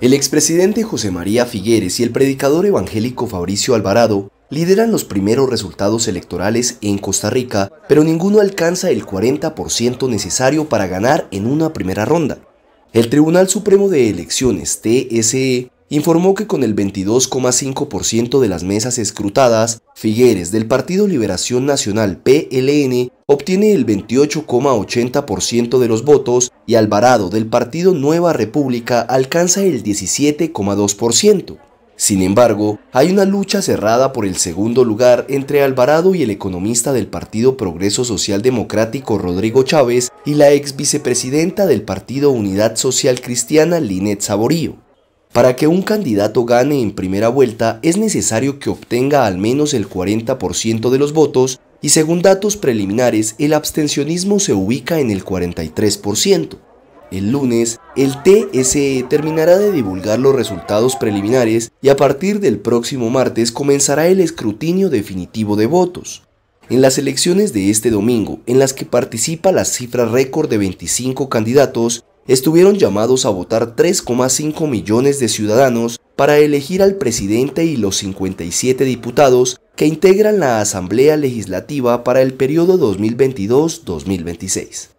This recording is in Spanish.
El expresidente José María Figueres y el predicador evangélico Fabricio Alvarado lideran los primeros resultados electorales en Costa Rica, pero ninguno alcanza el 40% necesario para ganar en una primera ronda. El Tribunal Supremo de Elecciones, TSE, informó que con el 22,5% de las mesas escrutadas, Figueres del Partido Liberación Nacional PLN obtiene el 28,80% de los votos y Alvarado del Partido Nueva República alcanza el 17,2%. Sin embargo, hay una lucha cerrada por el segundo lugar entre Alvarado y el economista del Partido Progreso Social Democrático Rodrigo Chávez y la ex vicepresidenta del Partido Unidad Social Cristiana Linet Saborío. Para que un candidato gane en primera vuelta es necesario que obtenga al menos el 40% de los votos y según datos preliminares el abstencionismo se ubica en el 43%. El lunes, el TSE terminará de divulgar los resultados preliminares y a partir del próximo martes comenzará el escrutinio definitivo de votos. En las elecciones de este domingo, en las que participa la cifra récord de 25 candidatos, estuvieron llamados a votar 3,5 millones de ciudadanos para elegir al presidente y los 57 diputados que integran la Asamblea Legislativa para el periodo 2022-2026.